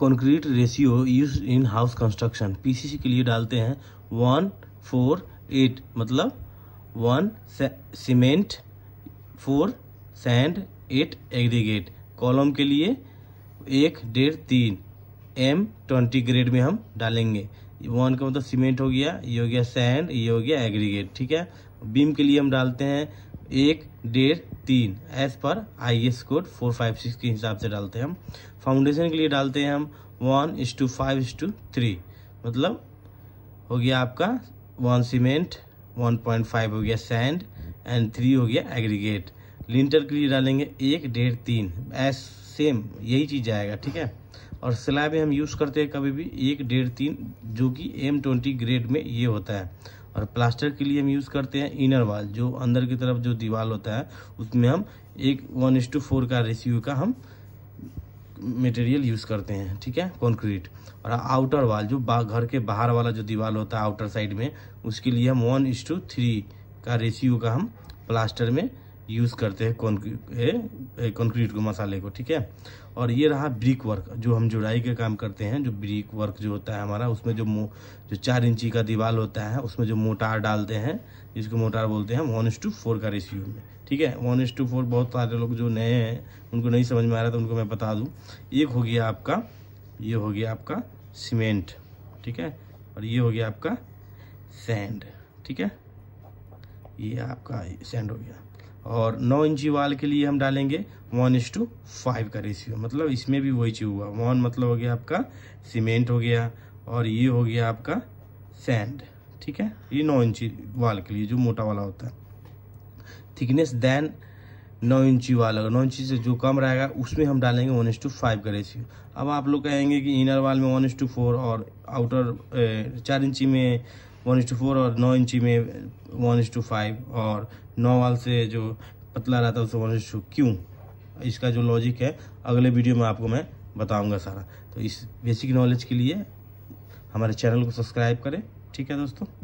concrete ratio use in house construction PCC के लिए डालते हैं वन फोर एट मतलब one cement four sand eight aggregate column के लिए एक डेढ़ तीन एम ट्वेंटी ग्रेड में हम डालेंगे वन का मतलब सीमेंट हो गया ये हो गया सैंड ये हो गया एग्रीगेट ठीक है बीम के लिए हम डालते हैं एक डेढ़ तीन as per I S code four five six के हिसाब से डालते हैं हम फाउंडेशन के लिए डालते हैं हम one is to five is to three मतलब हो गया आपका one cement one point five हो गया सैंड एंड थ्री हो गया एग्रीगेट लिंटर के लिए डालेंगे एक डेढ़ तीन एज सेम यही चीज़ आएगा ठीक है और स्लैब में हम यूज़ करते हैं कभी भी एक डेढ़ तीन जो कि एम ट्वेंटी ग्रेड में ये होता है और प्लास्टर के लिए हम यूज़ करते हैं इनर वाल जो अंदर की तरफ जो दीवार होता है उसमें हम एक वन इस टू फोर का रेशियो का हम मटेरियल यूज़ करते हैं ठीक है कंक्रीट और आउटर वाल जो घर के बाहर वाला जो दीवार होता है आउटर साइड में उसके लिए हम वन इंस टू थ्री का रेशियो का हम प्लास्टर में यूज़ करते हैं कॉन्क्रीट कॉन्क्रीट को मसाले को ठीक है और ये रहा ब्रिक वर्क जो हम जुड़ाई का काम करते हैं जो ब्रिक वर्क जो होता है हमारा उसमें जो जो चार इंची का दीवार होता है उसमें जो मोटार डालते हैं जिसको मोटार बोलते हैं वन टू फोर का रेशियो में ठीक है वन टू फोर बहुत सारे लोग जो नए हैं उनको नहीं समझ में आ रहा था उनको मैं बता दूँ एक हो गया आपका ये हो गया आपका सीमेंट ठीक है और ये हो गया आपका सैंड ठीक है ये आपका सैंड हो गया और नौ इंची वाल के लिए हम डालेंगे वन इस टू फाइव का रेशियो मतलब इसमें भी वही चीज़ हुआ वन मतलब हो गया आपका सीमेंट हो गया और ये हो गया आपका सैंड ठीक है ये नौ इंची वाल के लिए जो मोटा वाला होता है थिकनेस देन नौ इंची वाल अगर नौ इंची से जो कम रहेगा उसमें हम डालेंगे वन एस टू फाइव का रेशियो अब आप लोग कहेंगे कि इनर वाल में वन एस टू फोर और आउटर चार इंची में वन इंस टू फोर और नौ इंची में वन इंस टू फाइव और नौ वाल से जो पतला रहता है उससे वन इंस टू क्यों इसका जो लॉजिक है अगले वीडियो में आपको मैं बताऊंगा सारा तो इस बेसिक नॉलेज के लिए हमारे चैनल को सब्सक्राइब करें ठीक है दोस्तों